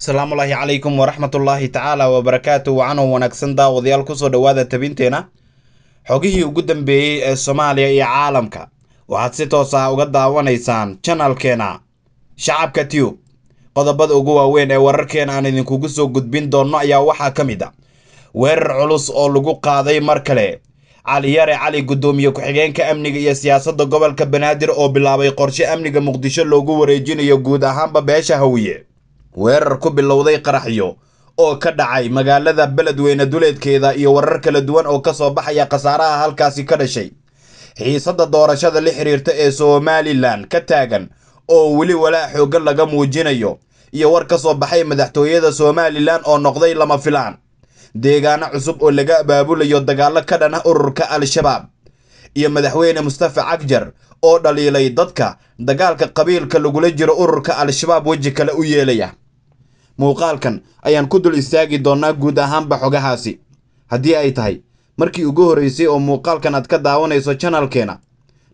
asalaamullaahi calaykum waraxmatullaahi tacaala wabarakaatu wacanoo wanaagsan daawadayaal kusoo dhowaada tabinteena xogihii ugu dambeeyey ee soomaaliya iyo caalamka waxaad si toos ah uga daawanaysaan janalkeena shacabka tube qodobada ugu waaweyn ee wararkeena aan idinkugu soo gudbin doonno ayaa waxaa ka mid a ah. weerar culus oo lagu qaaday mar kale caliyare cali guddoomiye ku-xigeenka amniga iyo siyaasadda gobolka banaadir oo bilaabay qorshe amniga muqdisho loogu wareejinayo guud ahaanba beesha hawiye weerar ku bilowday qaraxyo oo ka dhacay magaalada beledweyne duleedkeeda iyo warar kala duwan oo ka soo baxaya khasaaraha halkaasi ka dhashay xiisadda doorashada la xiriirta ee somalilan ka taagan oo weli walaa xooggan laga muujinayo iyo war ka soo baxay madaxtooyada somalilan oo noqday lama filaan deegaano cusub oo laga abaabulayo dagaallo ka dhan ururka al-shabaab iyo madaxweyne mustafa cagjar oo dhaliilay dadka dagaalka qabiilka lagula jiro ururka al-shabaab weji kale u yeelaya muuqaalkan ayaan ku dul istaagi doonnaa guud ahaanba xogahaasi haddii ay tahay markii ugu horraysay oo muuqaalkan aad ka daawanayso janalkeena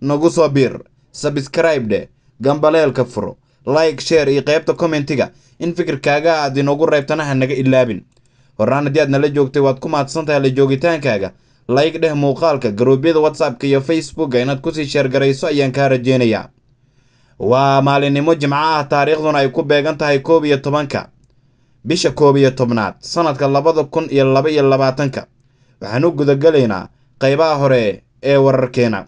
nagu soo biir sabskraibdhe gambaleelka furo like sheer iyo qaybta kommentiga in fikirkaaga aad inagu reebtana ha naga ilaabin horaan haddii aad nala joogtay waad ku mahadsantahay la joogitaankaaga like dheh muuqaalka garuubyada whatsappka iyo facebooka inaad ku sii sheergarayso ayaan kaa rajaynayaa waa maalinnimo jimco ah taariikhduna ay ku beegan tahay koob iyo tobanka bisha koob iyo tobnaad sannadka labada kun iyo laba iyo labaatanka waxaan u gudagelaynaa qaybaha hore ee wararkeena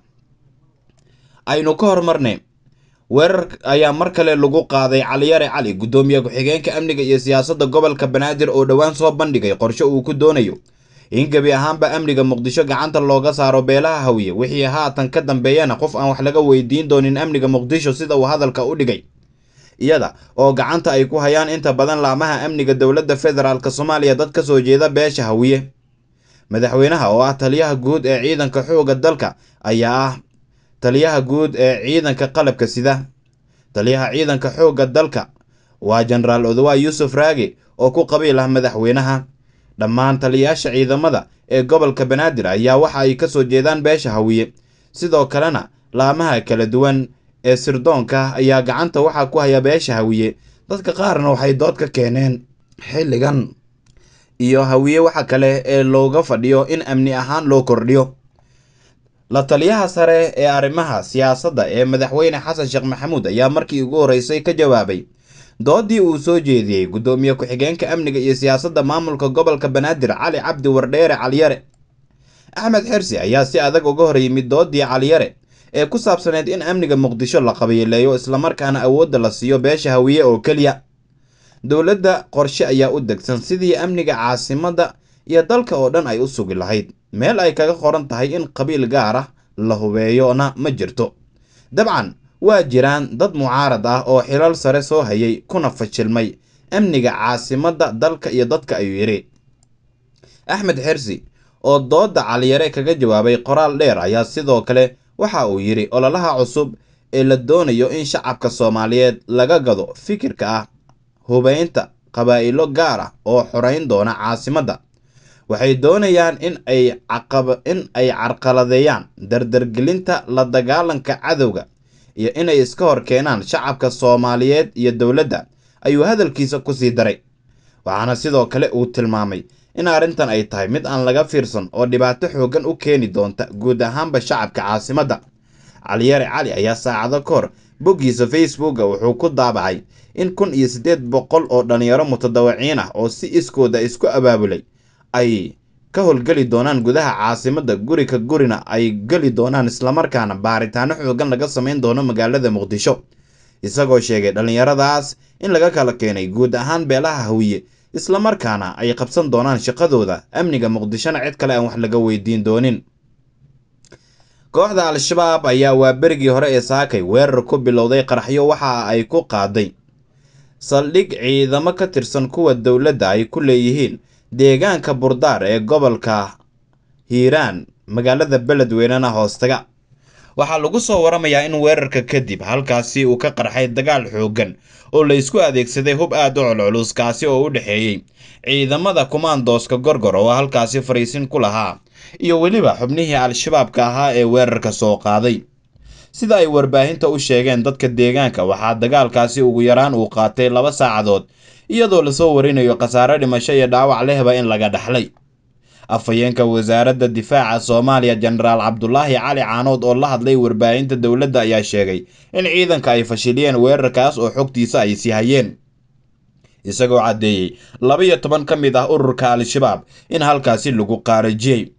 aynu ka hormarnay weerar ayaa mar kale lagu qaaday caliyare cali guddoomiye ku-xigeenka amniga iyo siyaasadda gobolka banaadir oo dhowaan soo bandhigay qorshe uu ku doonayo in gebi ahaanba amniga muqdisho gacanta looga saaro beelaha hawiye wixii haatan ka dambeeyana qof aan wax laga weydiin doonin amniga muqdisho sida uu hadalka u dhigay iyada oo gacanta ay ku hayaan inta badan laamaha amniga dowladda federaalk soomaaliya dad ka soo jeeda beesha hawiye madaxweynaha oo ah taliyaha guud ee ciidanka xoogga dalka ayaa ah taliyaha guud ee ciidanka qalabka sida taliyaha ciidanka xoogga dalka waa jenaraal odawa yuusuf raagi oo ku qabiil ah madaxweynaha dhammaan taliyayaasha ciidamada ee gobolka banaadir ayaa waxa ay ka soo jeedaan beesha hawiye sidoo kalena laamaha kala duwan ee sirdoonka ayaa gacanta waxaa ku haya beesha hawiye dadka qaarna waxay dood ka keeneen xilligan iyo hawiye waxa kale ee looga fadhiyo in amni ahaan loo kordhiyo la taliyaha sare ee arrimaha siyaasadda ee madaxweyne xasan sheekh maxamuud ayaa markii ugu horreysay ka jawaabay doodii uu soo jeediyey guddoomiye ku-xigeenka amniga iyo siyaasadda maamulka gobolka banaadir cali cabdi wardheere caliyare axmed xirsi ayaa si adag uga hor yimid doodii caliyare ee ku saabsaneed in amniga muqdisho la qabiileeyo islamarkaana awoodda la siiyo beesha hawiye oo keliya dowladda qorshe ayaa u degsan sidii amniga caasimadda iyo dalka oo dhan ay u sugi lahayd meel ay kaga qoran tahay in qabiil gaar ah la hubeeyona ma jirto dabcan waa jiraan dad mucaarad ah oo xilal sare soo hayay kuna fashilmay amniga caasimadda dalka iyo dadka ayuu yidhi axmed xersi oo dooda caliyare kaga jawaabay qoraal dheer ayaa sidoo kale waxa uu yidhi ololaha cusub ee la doonayo in shacabka soomaaliyeed laga gado fikirka ah hubaynta qabaa'ilo gaar ah oo xorayn doona caasimadda waxay doonayaan in ay carqaladeeyaan dardargelinta la dagaalanka cadowga iyo inay iska hor keenaan shacabka soomaaliyeed iyo dowladda ayuu hadalkiisa ku sii daray waxaana sidoo kale uu tilmaamay in arrintan ay tahay mid aan laga fiirsan oo dhibaato xooggan u keeni doonta guud ahaanba shacabka caasimadda caliyare cali ayaa saacado ka boggiisa facebooka wuxuu ku daabacay in kun iyo siddeed boqol oo dhallinyaro mutadawiciin ah oo si iskooda isku abaabulay ay ka howlgeli doonaan gudaha caasimadda guri ka gurina ay geli doonaan islamarkaana baaritaano xooggan laga samayn doono magaalada muqdisho isagoo sheegay dhallinyaradaas in laga kala keenay guud ahaan beelaha hawiye isla markaana ay qabsan doonaan shaqadooda amniga muqdishona cid kale aan wax laga weydiin doonin kooxda al-shabaab ayaa waaberigii hore ee saakay weerar ku bilowday qaraxyo waxa ay ku qaaday saldhig ciidamo ka tirsan kuwa dowladda ay ku leeyihiin deegaanka burdaar ee gobolka hiiraan magaalada beledweynena hoostaga waxaa lagu soo waramayaa in weerarka kadib halkaasi uu ka qarxay dagaal xooggan oo laysku adeegsaday hub aad u culculus kaasi oo u dhexeeyey ciidamada kumaandooska gorgor oo halkaasi fariisin ku lahaa iyo weliba xubnihii al-shabaabka ahaa ee weerarka soo qaaday sida ay warbaahinta u sheegeen dadka deegaanka waxaa dagaalkaasi ugu yaraan uu qaatay laba saacadood iyadoo lasoo warinayo khasaare dhimasho iyo dhaawac lehba in laga dhaxlay afhayeenka wasaaradda difaaca soomaaliya jenaraal cabdulaahi cali caanood oo la hadlay warbaahinta dowladda ayaa sheegay in ciidanka ay fashiliyeen weerarkaas oo xogtiisa ay sii hayeen isagoo caddeeyey labaiyo toban ka mid ah ururka al-shabaab in halkaasi lagu qaarijiyey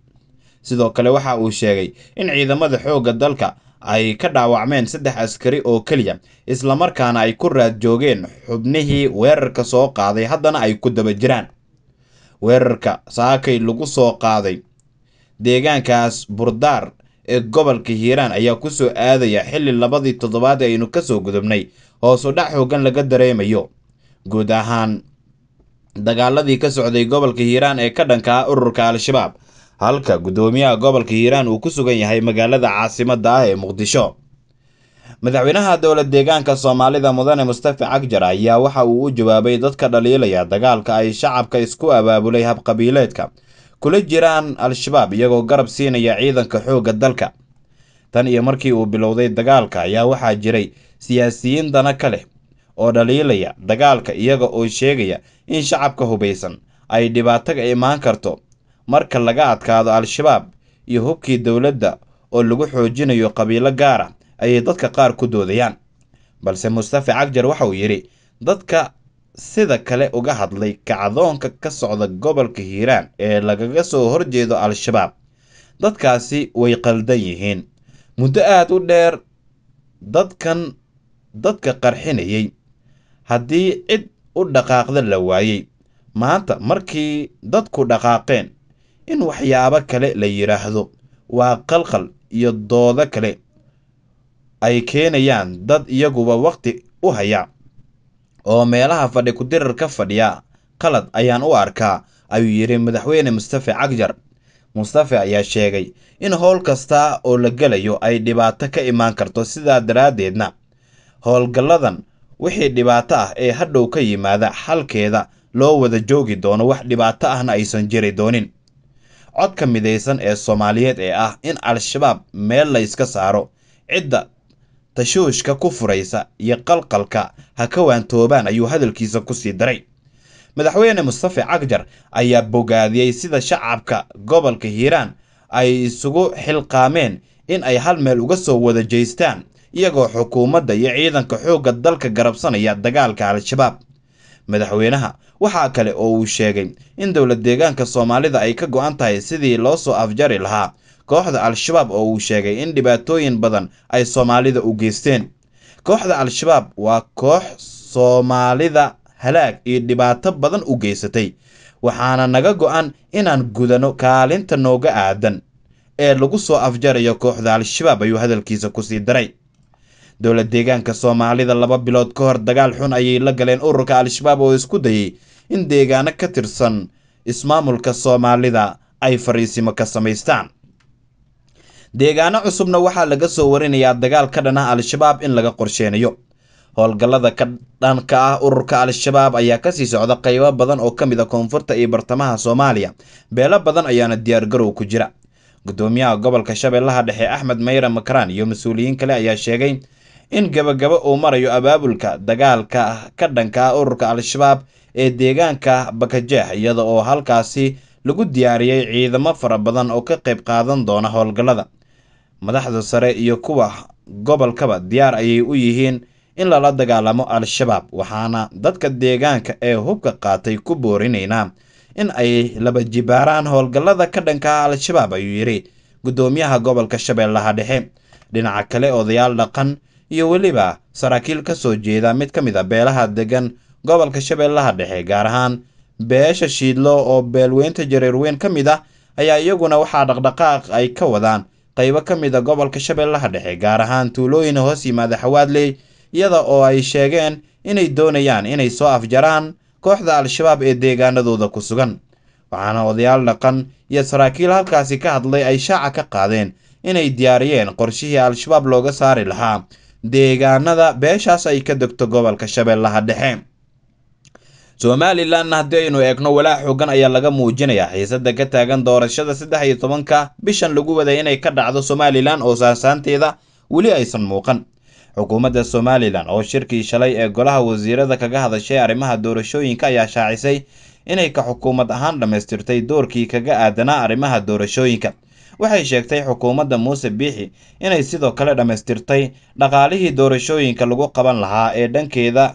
sidoo kale waxa uu sheegay in ciidamada xoogga dalka ay ka dhaawacmeen saddex askari oo keliya islamarkaana ay ku raad joogeen xubnihii weerarka soo qaaday haddana ay ku daba jiraan weerarka saakay lagu soo qaaday deegaankaas burdaar ee gobolka hiiraan ayaa ku soo aadaya xilli labadii toddobaad ee aynu ka soo gudubnay hoos u dhac xoogan laga dareemayo guud ahaan dagaaladii ka socday gobolka hiiraan ee ka dhankaa ururka al-shabaab halka guddoomiyaha gobolka hiiraan uu ku sugan yahay magaalada caasimadda ah ee muqdisho madaxweynaha dowlad deegaanka soomaalida mudane mustafa cagjar ayaa waxa uu u jawaabay dadka dhaliilaya dagaalka ay shacabka isku abaabulay habqabiileedka kula jiraan al-shabaab iyagoo garab siinaya ciidanka xoogga dalka tan iyo markii uu bilowday dagaalka ayaa waxaa jiray siyaasiyiin dana ka leh oo dhaliilaya dagaalka iyaga oo sheegaya in shacabka hubaysan ay dhibaataga imaan karto marka laga adkaado al-shabaab iyo hubkii dowladda oo lagu xoojinayo qabiilo gaara ah, ayay dadka qaar ku doodayaan balse mustafa cagjar waxa uu yidhi dadka sida kale uga hadlay kacdoonka ka socda gobolka hiiraan ee lagaga soo horjeedo al-shabaab dadkaasi way qaldan yihiin muddo aad u dheer dadkan dadka qarxinayay haddii cid u dhaqaaqda la waayey maanta markii dadku dhaqaaqeen in waxyaabo kale la yidhaahdo waa qalqal iyo doodo kale ay keenayaan dad iyaguba wakhti u haya oo meelaha fadhi ku dirar ka fadhiya qalad ayaan u arkaa ayuu yidhi madaxweyne mustafe cagjar mustafe ayaa sheegay in howl kasta oo la gelayo ay dhibaato ka imaan karto sidaa daraaddeedna howlgalladan wixii dhibaato ah ee hadhow ka yimaada xalkeeda loo wada joogi doono wax dhibaato ahna aysan jiri doonin codka midaysan ee soomaaliyeed ee ah in al-shabaab meel la yska saaro cidda tashuushka ku furaysa iyo qalqalka ha ka waantoobaan ayuu hadalkiisa ku sii daray madaxweyne mustafe cagjar ayaa bogaadiyey sida shacabka gobolka hiiraan ay isugu xilqaameen in ay hal meel uga soo wada jeystaan iyagoo xukuumadda iyo ciidanka xoogga dalka garabsanaya dagaalka al-shabaab madaxweynaha waxaa kale oo uu sheegay in dowlad deegaanka soomaalida ay ka go'an tahay sidii loo soo afjari lahaa kooxda al-shabaab oo uu sheegay in dhibaatooyin badan ay soomaalida u geysteen kooxda al-shabaab waa koox soomaalida halaag iyo dhibaato badan u geysatay waxaana naga go'an inaan gudano kaalinta nooga aadan ee lagu soo afjarayo kooxda al-shabaab ayuu hadalkiisa kusii daray dowla deegaanka soomaalida laba bilood ka hor dagaal xun ayay la galeen ururka al-shabaab oo isku dayay in deegaano ka tirsan ismaamulka soomaalida ay fariisimo ka samaystaan deegaano cusubna waxaa laga soo warinayaa dagaal ka dhan ah al-shabaab in laga qorsheynayo howlgallada ka dhanka ah ururka al-shabaab ayaa kasii socda qaybo badan oo ka mid a ah koonfurta iyo bartamaha soomaaliya beelo badan ayaana diyaargarow ku jira guddoomiyaha gobolka shabeellaha dhexe axmed mayra makaraan iyo mas-uuliyiin kale ayaa sheegay in gabagaba uu marayo abaabulka dagaalka ka dhanka ah ururka al-shabaab ee deegaanka bakajeex iyada oo halkaasi lagu diyaariyey ciidamo fara badan oo ka qayb qaadan doona howlgallada madaxda sare iyo kuwa gobolkaba diyaar ayay u yihiin in lala dagaalamo al-shabaab waxaana dadka deegaanka ee hubka qaatay ku boorinaynaa in ay laba jibaaraan howlgallada ka dhankaa al-shabaab ayuu yidhi guddoomiyaha gobolka shabeellaha dhexe dhinaca kale odayaal dhaqan iyo weliba saraakiil ka soo jeeda mid ka mid a ah beelaha deggan gobolka shabeellaha dhexe gaar ahaan beesha shiidlo oo beelweynta jareerweyn ka mid ah ayaa iyaguna waxaa dhaqdhaqaaq ay ka wadaan qaybo ka mid a ah gobolka shabeellaha dhexe gaar ahaan tuulooyina hoos yimaada xawaadley iyada oo ay sheegeen inay doonayaan inay soo afjaraan kooxda al-shabaab ee deegaanadooda ku sugan waxaana odayaal dhaqan iyo saraakiil halkaasi ka hadlay ay shaaca ka qaadeen inay diyaariyeen qorshihii al-shabaab looga saari lahaa deegaanada beeshaas ay ka degto gobolka shabeellaha dhexe somalilan haddii aynu eegno walaac xoogan ayaa laga muujinayaa xiisadda ka taagan doorashada saddex iyo tobanka bishan lagu waday inay ka dhacdo somalilan oo saansaanteeda weli aysan muuqan xukuumadda somalilan oo shirkii shalay ee golaha wasiirada kaga hadashay arrimaha doorashooyinka ayaa shaacisay inay ka xukuumad ahaan dhammaystirtay doorkii kaga aadanaa arrimaha doorashooyinka waxay sheegtay xukuumadda muuse biixi inay sidoo kale dhammaystirtay dhaqaalihii doorashooyinka lagu qaban lahaa ee dhankeeda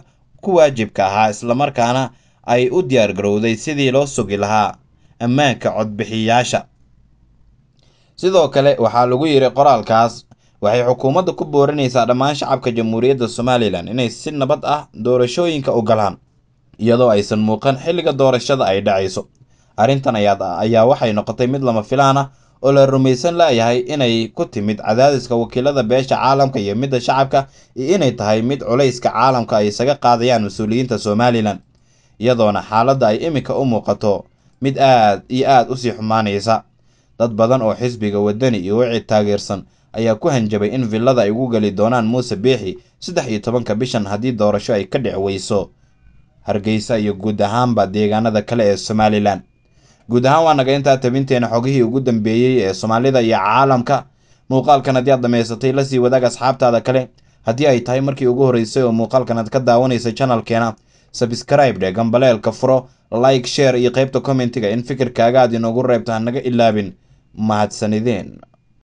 ku waajibka ahaa islamarkaana ay u diyaargarowday sidii loo sugi lahaa ammaanka codbixiyayaasha sidoo kale waxaa lagu yidhi qoraalkaas waxay xukuumadda ku boorinaysaa dhammaan shacabka jamhuuriyadda somalilan inay si nabad ah doorashooyinka u galaan iyadoo aysan muuqan xilliga doorashada ay dhacayso arrintan ayaa waxay noqotay mid lama filaan ah oo la rumaysan laayahay inay ku timid cadaadiska wakiilada beesha caalamka iyo midda shacabka iyo inay tahay mid culayska caalamka ay isaga qaadayaan mas-uuliyiinta somalilan iyadoona xaaladda ay iminka u muuqato mid aad iyo aad u sii xumaanaysa dad badan oo xisbiga waddani iyo wicid taageersan ayaa ku hanjabay in villada ay ugu geli doonaan muuse biixi saddex iyo tobanka bishan haddii doorasho ay ka dhic weyso hargeysa iyo guud ahaanba deegaanada kale ee somalilan guud ahaan waa naga intaa tabinteena xogihii ugu dambeeyey ee soomaalida iyo caalamka muuqaalkan haddii aad dhammaysatay sii wadaag asxaabtaada kale haddii ay tahay markii ugu horreysay oo muuqaalkan aad ka daawanaysa janalkeena sabskraibedhe gambaleelka furo like share iyo qaybta commentiga in fikirkaaga aad inoogu reebto hanaga ilaabin mahadsanideen